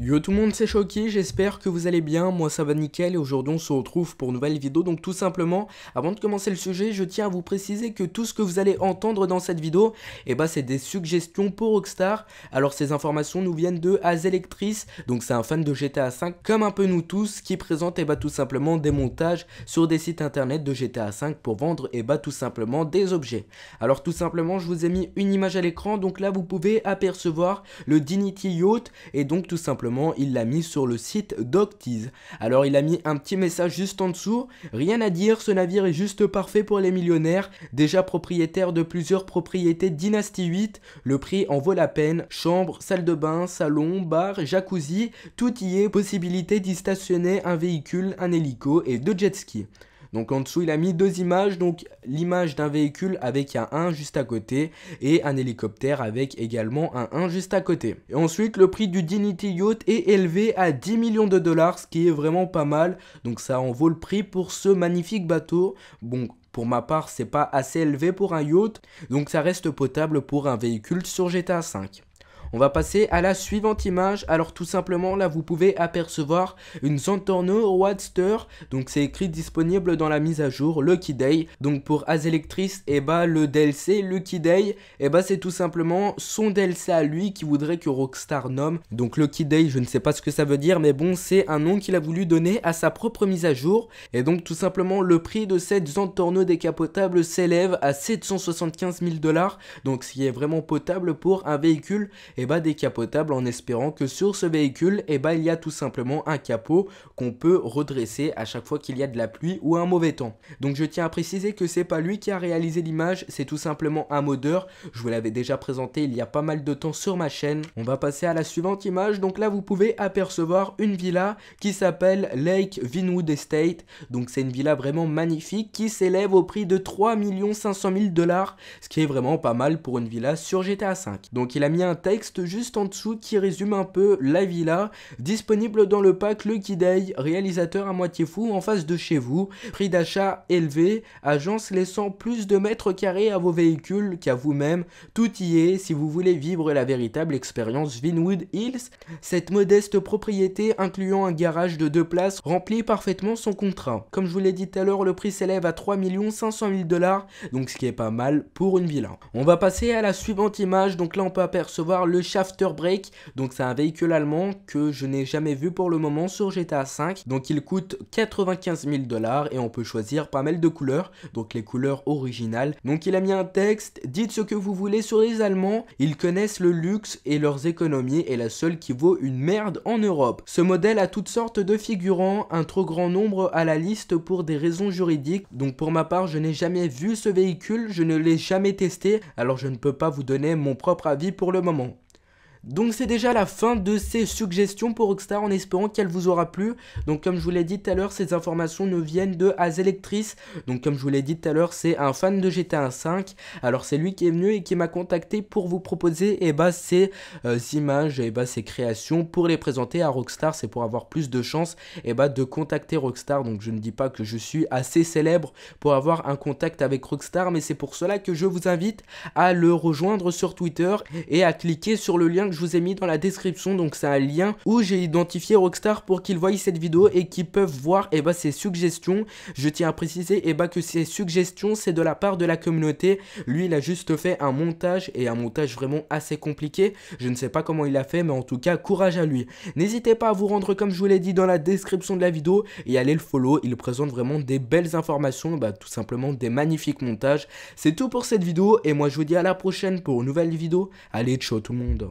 Yo tout le monde, c'est Choqué, j'espère que vous allez bien, moi ça va nickel et aujourd'hui on se retrouve pour une nouvelle vidéo, donc tout simplement, avant de commencer le sujet, je tiens à vous préciser que tout ce que vous allez entendre dans cette vidéo, et bah ben, c'est des suggestions pour Rockstar, alors ces informations nous viennent de Azelectris donc c'est un fan de GTA V, comme un peu nous tous, qui présente et eh ben, tout simplement des montages sur des sites internet de GTA V pour vendre et bah ben, tout simplement des objets. Alors tout simplement, je vous ai mis une image à l'écran, donc là vous pouvez apercevoir le Dignity Yacht, et donc tout simplement il l'a mis sur le site d'Octis. Alors il a mis un petit message juste en dessous, rien à dire, ce navire est juste parfait pour les millionnaires, déjà propriétaires de plusieurs propriétés Dynasty 8, le prix en vaut la peine, chambre, salle de bain, salon, bar, jacuzzi, tout y est, possibilité d'y stationner un véhicule, un hélico et deux jet skis. Donc en dessous, il a mis deux images, donc l'image d'un véhicule avec un 1 juste à côté et un hélicoptère avec également un 1 juste à côté. Et ensuite, le prix du Dignity Yacht est élevé à 10 millions de dollars, ce qui est vraiment pas mal. Donc ça en vaut le prix pour ce magnifique bateau. Bon, pour ma part, c'est pas assez élevé pour un yacht, donc ça reste potable pour un véhicule sur GTA V. On va passer à la suivante image. Alors tout simplement là vous pouvez apercevoir une Zantorno Roadster. Donc c'est écrit disponible dans la mise à jour Lucky Day. Donc pour Azelectris et eh bah ben, le DLC Lucky Day et eh bah ben, c'est tout simplement son DLC à lui qui voudrait que Rockstar nomme. Donc Lucky Day je ne sais pas ce que ça veut dire mais bon c'est un nom qu'il a voulu donner à sa propre mise à jour. Et donc tout simplement le prix de cette Zantorno décapotable s'élève à 775 000 dollars. Donc ce qui est vraiment potable pour un véhicule et bah, décapotable en espérant que sur ce véhicule, et eh bah, ben, il y a tout simplement un capot qu'on peut redresser à chaque fois qu'il y a de la pluie ou un mauvais temps. Donc je tiens à préciser que c'est pas lui qui a réalisé l'image, c'est tout simplement un modeur. Je vous l'avais déjà présenté il y a pas mal de temps sur ma chaîne. On va passer à la suivante image. Donc là, vous pouvez apercevoir une villa qui s'appelle Lake Vinwood Estate. Donc c'est une villa vraiment magnifique qui s'élève au prix de 3 500 000 dollars, ce qui est vraiment pas mal pour une villa sur GTA V Donc il a mis un texte juste en dessous qui résume un peu la villa, disponible dans le pack Le Day réalisateur à moitié fou en face de chez vous, prix d'achat élevé, agence laissant plus de mètres carrés à vos véhicules qu'à vous-même, tout y est si vous voulez vivre la véritable expérience Vinwood Hills, cette modeste propriété incluant un garage de deux places remplit parfaitement son contrat. Comme je vous l'ai dit tout à l'heure, le prix s'élève à 3 500 000 dollars, donc ce qui est pas mal pour une villa. On va passer à la suivante image, donc là on peut apercevoir le le shafter Break, Donc c'est un véhicule allemand que je n'ai jamais vu pour le moment sur GTA V. Donc il coûte 95 000 dollars et on peut choisir pas mal de couleurs. Donc les couleurs originales. Donc il a mis un texte. Dites ce que vous voulez sur les Allemands. Ils connaissent le luxe et leurs économies est la seule qui vaut une merde en Europe. Ce modèle a toutes sortes de figurants, un trop grand nombre à la liste pour des raisons juridiques. Donc pour ma part, je n'ai jamais vu ce véhicule, je ne l'ai jamais testé, alors je ne peux pas vous donner mon propre avis pour le moment. Donc c'est déjà la fin de ces suggestions pour Rockstar en espérant qu'elle vous aura plu. Donc comme je vous l'ai dit tout à l'heure, ces informations ne viennent de Azelectrice. Donc comme je vous l'ai dit tout à l'heure, c'est un fan de GTA V Alors c'est lui qui est venu et qui m'a contacté pour vous proposer et eh ben, ces euh, images, et eh bah, ben, ces créations pour les présenter à Rockstar. C'est pour avoir plus de chances et eh ben, de contacter Rockstar. Donc je ne dis pas que je suis assez célèbre pour avoir un contact avec Rockstar, mais c'est pour cela que je vous invite à le rejoindre sur Twitter et à cliquer sur le lien que je je vous ai mis dans la description, donc c'est un lien où j'ai identifié Rockstar pour qu'ils voient cette vidéo et qu'ils peuvent voir et eh ben, ses suggestions. Je tiens à préciser et eh ben, que ces suggestions, c'est de la part de la communauté. Lui, il a juste fait un montage et un montage vraiment assez compliqué. Je ne sais pas comment il a fait, mais en tout cas, courage à lui. N'hésitez pas à vous rendre, comme je vous l'ai dit, dans la description de la vidéo et allez le follow. Il présente vraiment des belles informations, bah, tout simplement des magnifiques montages. C'est tout pour cette vidéo et moi, je vous dis à la prochaine pour une nouvelle vidéo. Allez, ciao tout le monde.